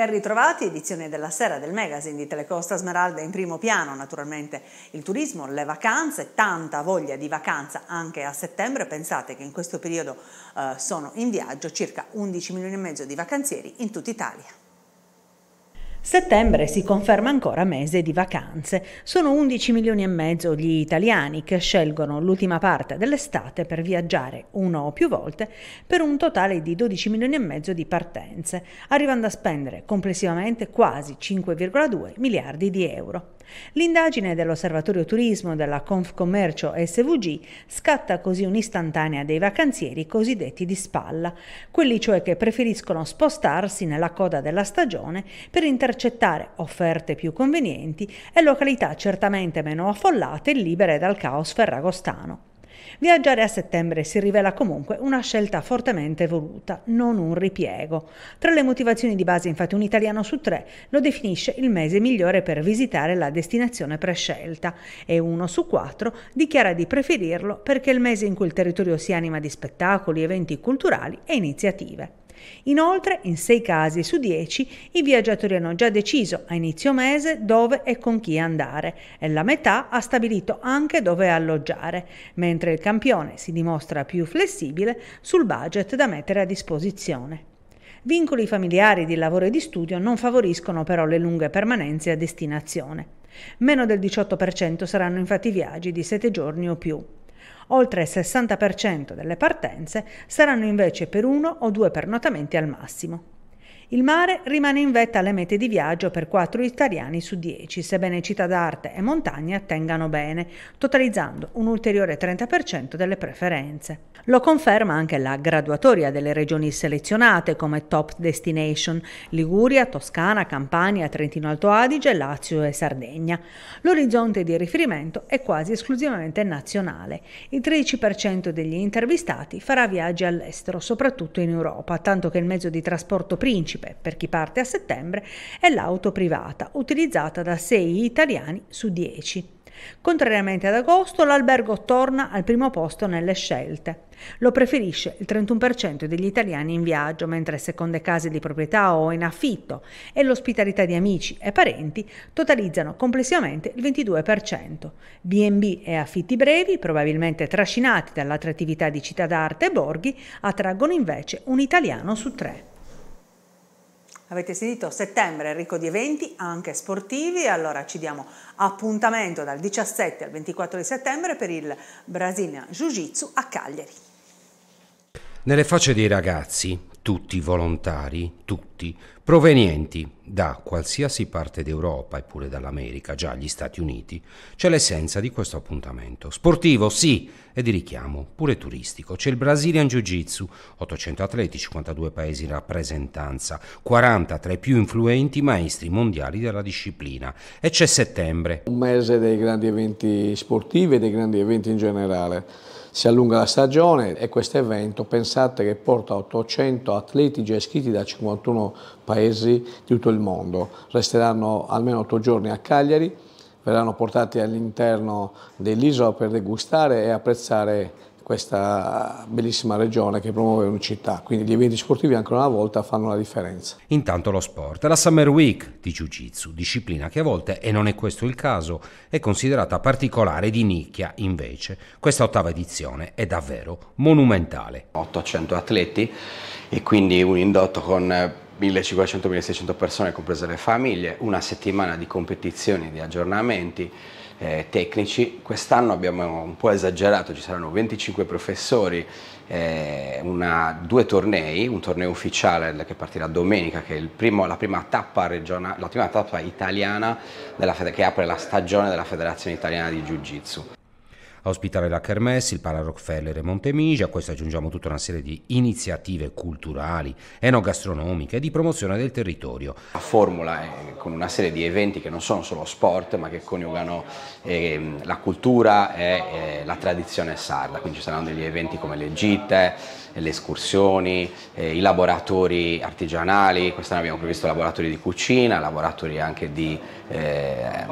Ben ritrovati, edizione della sera del magazine di Telecosta Smeralda in primo piano, naturalmente il turismo, le vacanze, tanta voglia di vacanza anche a settembre, pensate che in questo periodo eh, sono in viaggio circa 11 milioni e mezzo di vacanzieri in tutta Italia. Settembre si conferma ancora mese di vacanze. Sono 11 milioni e mezzo gli italiani che scelgono l'ultima parte dell'estate per viaggiare una o più volte per un totale di 12 milioni e mezzo di partenze, arrivando a spendere complessivamente quasi 5,2 miliardi di euro. L'indagine dell'Osservatorio Turismo della Confcommercio SVG scatta così un'istantanea dei vacanzieri cosiddetti di spalla, quelli cioè che preferiscono spostarsi nella coda della stagione per interpretare intercettare offerte più convenienti e località certamente meno affollate e libere dal caos ferragostano. Viaggiare a settembre si rivela comunque una scelta fortemente voluta, non un ripiego. Tra le motivazioni di base, infatti, un italiano su tre lo definisce il mese migliore per visitare la destinazione prescelta e uno su quattro dichiara di preferirlo perché è il mese in cui il territorio si anima di spettacoli, eventi culturali e iniziative. Inoltre, in 6 casi su 10, i viaggiatori hanno già deciso a inizio mese dove e con chi andare e la metà ha stabilito anche dove alloggiare, mentre il campione si dimostra più flessibile sul budget da mettere a disposizione. Vincoli familiari di lavoro e di studio non favoriscono però le lunghe permanenze a destinazione. Meno del 18% saranno infatti viaggi di 7 giorni o più. Oltre il 60% delle partenze saranno invece per uno o due pernotamenti al massimo. Il mare rimane in vetta alle mete di viaggio per 4 italiani su 10, sebbene città d'arte e montagna tengano bene, totalizzando un ulteriore 30% delle preferenze. Lo conferma anche la graduatoria delle regioni selezionate come top destination Liguria, Toscana, Campania, Trentino Alto Adige, Lazio e Sardegna. L'orizzonte di riferimento è quasi esclusivamente nazionale. Il 13% degli intervistati farà viaggi all'estero, soprattutto in Europa, tanto che il mezzo di trasporto principe principe, per chi parte a settembre, è l'auto privata, utilizzata da 6 italiani su 10. Contrariamente ad agosto, l'albergo torna al primo posto nelle scelte. Lo preferisce il 31% degli italiani in viaggio, mentre seconde case di proprietà o in affitto e l'ospitalità di amici e parenti totalizzano complessivamente il 22%. B&B e affitti brevi, probabilmente trascinati dall'attrattività di città d'arte e borghi, attraggono invece un italiano su tre. Avete sentito? Settembre ricco di eventi, anche sportivi, allora ci diamo appuntamento dal 17 al 24 di settembre per il Brasilian Jiu-Jitsu a Cagliari. Nelle facce dei ragazzi, tutti volontari, tutti prodotti provenienti da qualsiasi parte d'Europa eppure dall'America, già gli Stati Uniti, c'è l'essenza di questo appuntamento. Sportivo sì, e di richiamo, pure turistico. C'è il Brazilian Jiu-Jitsu, 800 atleti, 52 paesi in rappresentanza, 40 tra i più influenti maestri mondiali della disciplina. E c'è settembre. Un mese dei grandi eventi sportivi e dei grandi eventi in generale. Si allunga la stagione e questo evento pensate che porta 800 atleti già iscritti da 51 paesi di tutto il mondo. Resteranno almeno otto giorni a Cagliari, verranno portati all'interno dell'isola per degustare e apprezzare questa bellissima regione che promuove una città. quindi gli eventi sportivi ancora una volta fanno la differenza. Intanto lo sport, la Summer Week di Jiu Jitsu, disciplina che a volte, e non è questo il caso, è considerata particolare di nicchia invece. Questa ottava edizione è davvero monumentale. 800 atleti e quindi un indotto con 1500-1600 persone, comprese le famiglie, una settimana di competizioni, di aggiornamenti eh, tecnici. Quest'anno abbiamo un po' esagerato, ci saranno 25 professori, eh, una, due tornei, un torneo ufficiale che partirà domenica, che è primo, la, prima regiona, la prima tappa italiana che apre la stagione della Federazione Italiana di Jiu Jitsu a ospitare la Kermesse, il Pala Rockefeller e Montemigia. A questo aggiungiamo tutta una serie di iniziative culturali, enogastronomiche e di promozione del territorio. La formula è con una serie di eventi che non sono solo sport, ma che coniugano eh, la cultura e eh, la tradizione sarda. Quindi ci saranno degli eventi come le gite, eh, le escursioni, eh, i laboratori artigianali, quest'anno abbiamo previsto laboratori di cucina, laboratori anche di, eh,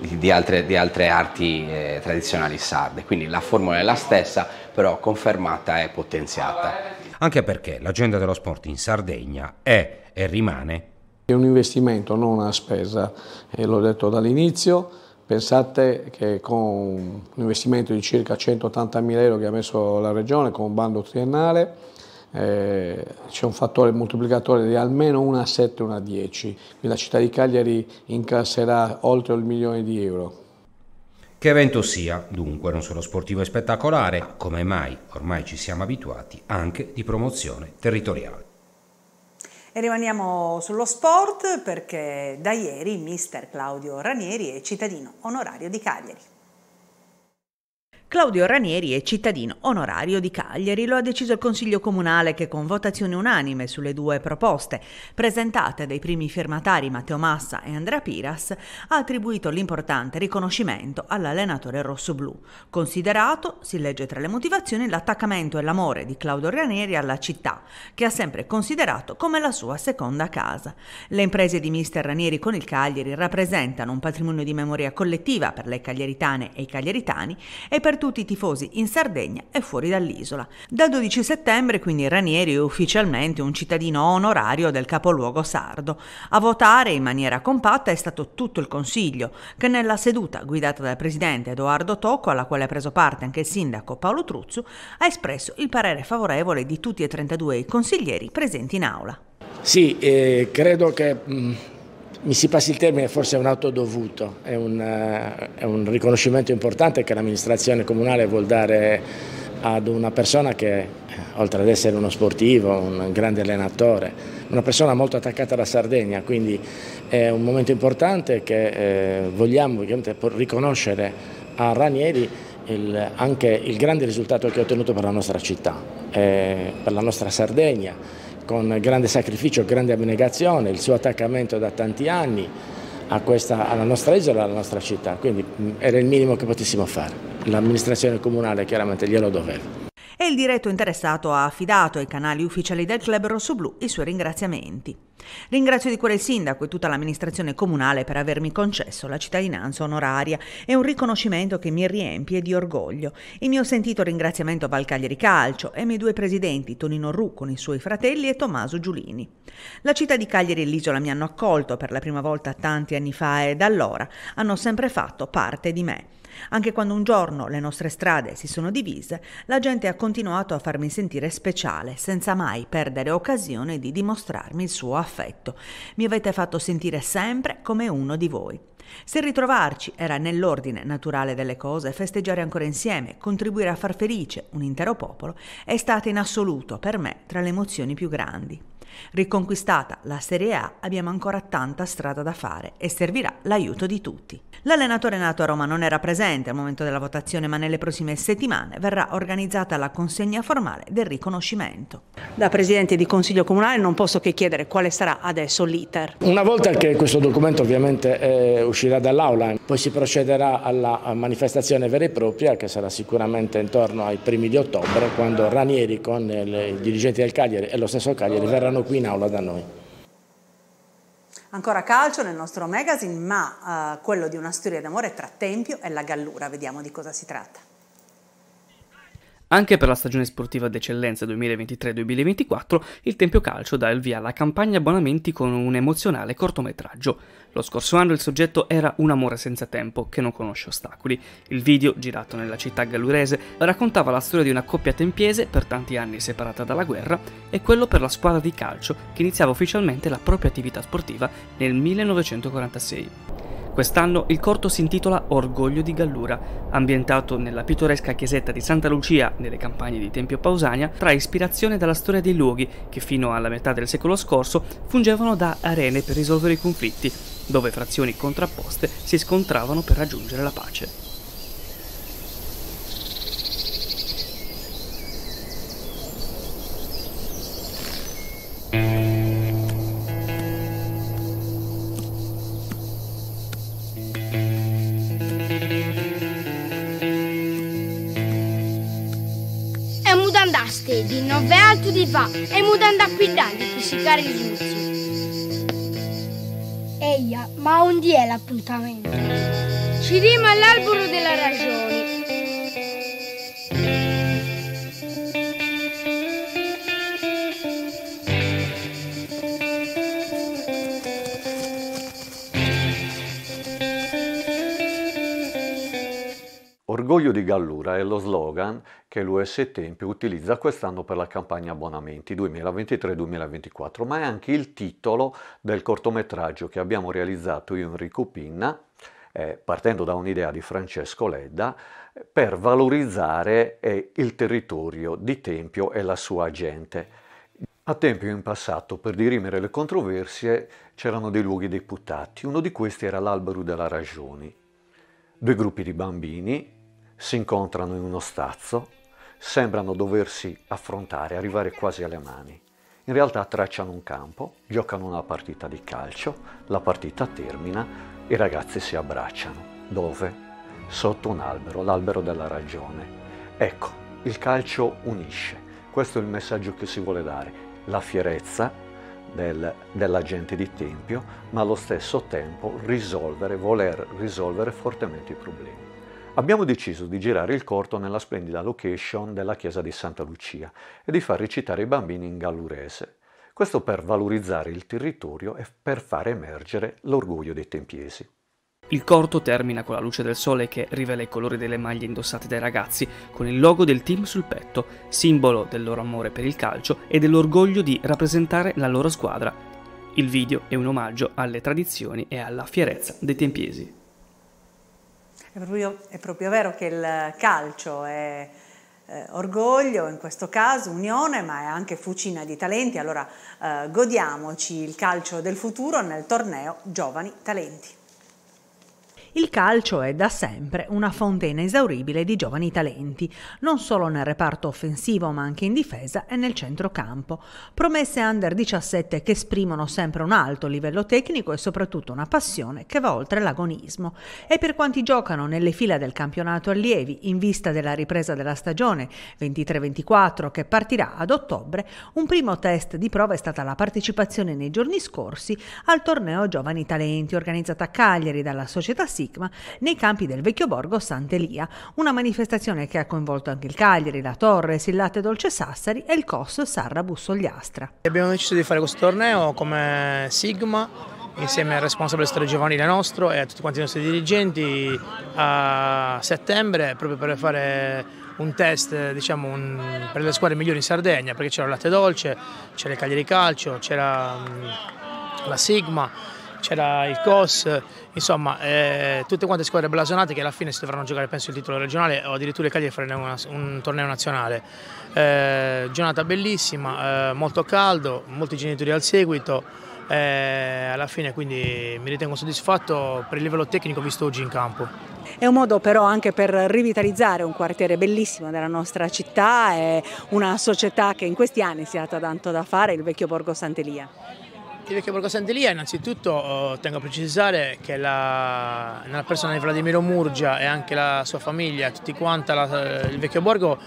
di, altre, di altre, arti eh, tradizionali sarde, quindi la formula è la stessa però confermata e potenziata. Anche perché l'agenda dello sport in Sardegna è e rimane. È un investimento, non una spesa, e l'ho detto dall'inizio Pensate che con un investimento di circa 180.000 euro che ha messo la Regione con un bando triennale eh, c'è un fattore moltiplicatore di almeno una 7, una 10, quindi la città di Cagliari incasserà oltre il milione di euro. Che evento sia, dunque, non solo sportivo e spettacolare, come mai ormai ci siamo abituati, anche di promozione territoriale. E rimaniamo sullo sport perché da ieri mister Claudio Ranieri è cittadino onorario di Cagliari. Claudio Ranieri è cittadino onorario di Cagliari, lo ha deciso il Consiglio Comunale che con votazione unanime sulle due proposte presentate dai primi firmatari Matteo Massa e Andrea Piras ha attribuito l'importante riconoscimento all'allenatore rossoblù, considerato, si legge tra le motivazioni, l'attaccamento e l'amore di Claudio Ranieri alla città, che ha sempre considerato come la sua seconda casa. Le imprese di mister Ranieri con il Cagliari rappresentano un patrimonio di memoria collettiva per le cagliaritane e i cagliaritani e per tutti tutti i tifosi in Sardegna e fuori dall'isola. Dal 12 settembre quindi Ranieri è ufficialmente un cittadino onorario del capoluogo sardo. A votare in maniera compatta è stato tutto il Consiglio, che nella seduta guidata dal presidente Edoardo Tocco, alla quale ha preso parte anche il sindaco Paolo Truzzu, ha espresso il parere favorevole di tutti e 32 i consiglieri presenti in aula. Sì, eh, credo che mh, mm, mi si passi il termine, forse è un auto dovuto, è un, eh, è un riconoscimento importante che l'amministrazione comunale vuol dare ad una persona che, eh, oltre ad essere uno sportivo, un grande allenatore, una persona molto attaccata alla Sardegna, quindi è un momento importante che eh, vogliamo riconoscere a Ranieri il, anche il grande risultato che ha ottenuto per la nostra città, eh, per la nostra Sardegna con grande sacrificio, grande abnegazione, il suo attaccamento da tanti anni questa, alla nostra isola, alla nostra città, quindi mm, era il minimo che potessimo fare. L'amministrazione comunale chiaramente glielo doveva e il diretto interessato ha affidato ai canali ufficiali del club rossoblu i suoi ringraziamenti. Ringrazio di cuore il sindaco e tutta l'amministrazione comunale per avermi concesso la cittadinanza onoraria. e un riconoscimento che mi riempie di orgoglio. Il mio sentito ringraziamento va al Cagliari Calcio e ai miei due presidenti, Tonino Ru con i suoi fratelli e Tommaso Giulini. La città di Cagliari e l'isola mi hanno accolto per la prima volta tanti anni fa e da allora hanno sempre fatto parte di me. Anche quando un giorno le nostre strade si sono divise, la gente ha continuato a farmi sentire speciale, senza mai perdere occasione di dimostrarmi il suo affetto. Mi avete fatto sentire sempre come uno di voi. Se ritrovarci era nell'ordine naturale delle cose, festeggiare ancora insieme, contribuire a far felice un intero popolo, è stata in assoluto per me tra le emozioni più grandi. Riconquistata la Serie A abbiamo ancora tanta strada da fare e servirà l'aiuto di tutti. L'allenatore nato a Roma non era presente al momento della votazione, ma nelle prossime settimane verrà organizzata la consegna formale del riconoscimento. Da Presidente di Consiglio Comunale non posso che chiedere quale sarà adesso l'iter. Una volta che questo documento ovviamente è uscito, uscirà dall'aula. Poi si procederà alla manifestazione vera e propria che sarà sicuramente intorno ai primi di ottobre quando Ranieri con i dirigenti del Cagliari e lo stesso Cagliari verranno qui in aula da noi. Ancora calcio nel nostro magazine, ma eh, quello di una storia d'amore tra Tempio e la Gallura. Vediamo di cosa si tratta. Anche per la stagione sportiva d'eccellenza 2023-2024 il Tempio Calcio dà il via alla campagna abbonamenti con un emozionale cortometraggio. Lo scorso anno il soggetto era Un amore senza tempo che non conosce ostacoli. Il video, girato nella città gallurese, raccontava la storia di una coppia tempiese per tanti anni separata dalla guerra e quello per la squadra di calcio che iniziava ufficialmente la propria attività sportiva nel 1946. Quest'anno il corto si intitola Orgoglio di Gallura, ambientato nella pittoresca chiesetta di Santa Lucia, nelle campagne di Tempio Pausania, trae ispirazione dalla storia dei luoghi che fino alla metà del secolo scorso fungevano da arene per risolvere i conflitti, dove frazioni contrapposte si scontravano per raggiungere la pace. fare il giusto. Eia, ma onde è l'appuntamento? Ci rima all'albero della ragione. Orgoglio di Gallura è lo slogan che l'US in utilizza quest'anno per la campagna abbonamenti 2023-2024, ma è anche il titolo del cortometraggio che abbiamo realizzato io e Enrico Pinna, eh, partendo da un'idea di Francesco Ledda, per valorizzare eh, il territorio di Tempio e la sua gente. A Tempio in passato, per dirimere le controversie, c'erano dei luoghi deputati. Uno di questi era l'Albero della Ragioni. Due gruppi di bambini si incontrano in uno stazzo sembrano doversi affrontare, arrivare quasi alle mani. In realtà tracciano un campo, giocano una partita di calcio, la partita termina, i ragazzi si abbracciano. Dove? Sotto un albero, l'albero della ragione. Ecco, il calcio unisce. Questo è il messaggio che si vuole dare. La fierezza del, della gente di Tempio, ma allo stesso tempo risolvere, voler risolvere fortemente i problemi. Abbiamo deciso di girare il corto nella splendida location della chiesa di Santa Lucia e di far recitare i bambini in gallurese. Questo per valorizzare il territorio e per far emergere l'orgoglio dei tempiesi. Il corto termina con la luce del sole che rivela i colori delle maglie indossate dai ragazzi, con il logo del team sul petto, simbolo del loro amore per il calcio e dell'orgoglio di rappresentare la loro squadra. Il video è un omaggio alle tradizioni e alla fierezza dei tempiesi. È proprio, è proprio vero che il calcio è eh, orgoglio, in questo caso unione, ma è anche fucina di talenti, allora eh, godiamoci il calcio del futuro nel torneo Giovani Talenti. Il calcio è da sempre una fonte inesauribile di giovani talenti, non solo nel reparto offensivo ma anche in difesa e nel centrocampo. Promesse under 17 che esprimono sempre un alto livello tecnico e soprattutto una passione che va oltre l'agonismo. E per quanti giocano nelle fila del campionato allievi in vista della ripresa della stagione 23-24 che partirà ad ottobre, un primo test di prova è stata la partecipazione nei giorni scorsi al torneo Giovani Talenti organizzato a Cagliari dalla società Sì Sigma nei campi del vecchio borgo Sant'Elia, una manifestazione che ha coinvolto anche il Cagliari, la Torres, il Latte Dolce Sassari e il COS Sarra Bussogliastra. Abbiamo deciso di fare questo torneo come Sigma insieme al responsabile storia giovanile nostro e a tutti quanti i nostri dirigenti a settembre proprio per fare un test diciamo, un, per le squadre migliori in Sardegna perché c'era il latte dolce, c'era il Cagliari Calcio, c'era mm, la Sigma, c'era il COS Insomma, eh, tutte quante squadre blasonate che alla fine si dovranno giocare penso il titolo regionale o addirittura il Cagliari farà una, un torneo nazionale. Eh, giornata bellissima, eh, molto caldo, molti genitori al seguito, eh, alla fine quindi mi ritengo soddisfatto per il livello tecnico visto oggi in campo. È un modo però anche per rivitalizzare un quartiere bellissimo della nostra città e una società che in questi anni si è data tanto da fare, il vecchio Borgo Sant'Elia. Il vecchio Borgo Sant'Elia innanzitutto oh, tengo a precisare che la, nella persona di Vladimiro Murgia e anche la sua famiglia, tutti quanti, la, eh, il vecchio Borgo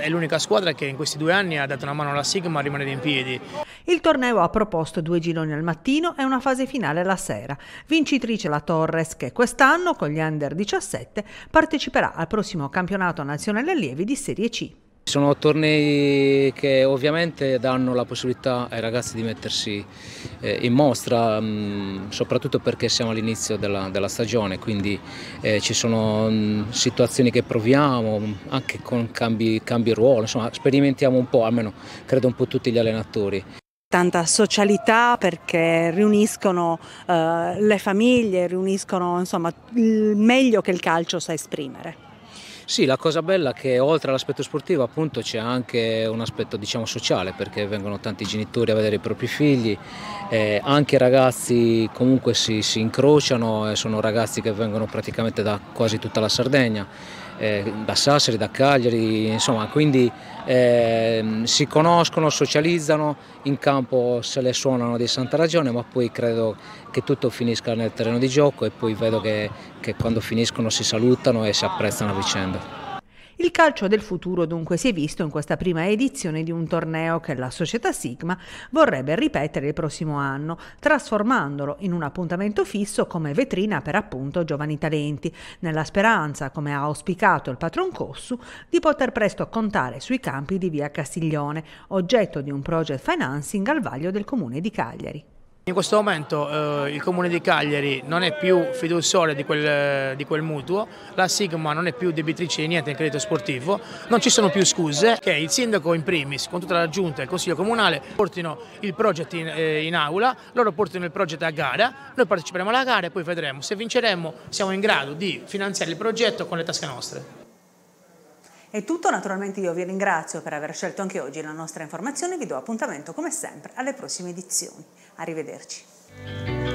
è l'unica squadra che in questi due anni ha dato una mano alla Sigma a rimanere in piedi. Il torneo ha proposto due gironi al mattino e una fase finale la sera. Vincitrice la Torres che quest'anno con gli Under 17 parteciperà al prossimo campionato nazionale allievi di Serie C. Sono tornei che ovviamente danno la possibilità ai ragazzi di mettersi eh, in mostra, mm, soprattutto perché siamo all'inizio della, della stagione, quindi eh, ci sono mm, situazioni che proviamo, mm, anche con cambi, cambi ruolo, insomma sperimentiamo un po', almeno credo un po' tutti gli allenatori tanta socialità perché riuniscono eh, le famiglie, riuniscono insomma il meglio che il calcio sa esprimere. Sì, la cosa bella è che oltre all'aspetto sportivo appunto c'è anche un aspetto diciamo sociale perché vengono tanti genitori a vedere i propri figli, eh, anche i ragazzi comunque si, si incrociano e sono ragazzi che vengono praticamente da quasi tutta la Sardegna eh, da Sassari, da Cagliari, insomma, quindi eh, si conoscono, socializzano, in campo se le suonano di santa ragione, ma poi credo che tutto finisca nel terreno di gioco e poi vedo che, che quando finiscono si salutano e si apprezzano a vicenda. Il calcio del futuro dunque si è visto in questa prima edizione di un torneo che la società Sigma vorrebbe ripetere il prossimo anno, trasformandolo in un appuntamento fisso come vetrina per appunto giovani talenti, nella speranza, come ha auspicato il patron Cossu, di poter presto contare sui campi di via Castiglione, oggetto di un project financing al vaglio del comune di Cagliari. In questo momento eh, il Comune di Cagliari non è più fiduziario di, eh, di quel, mutuo, la Sigma non è più debitrice di niente in credito sportivo, non ci sono più scuse che il sindaco in primis con tutta la giunta e il consiglio comunale portino il progetto in, eh, in, aula, loro portino il progetto a gara, noi parteciperemo alla gara e poi vedremo se vinceremo siamo in grado di finanziare il progetto con le tasche nostre. È tutto, naturalmente io vi ringrazio per aver scelto anche oggi la nostra informazione e vi do appuntamento come sempre alle prossime edizioni. Arrivederci.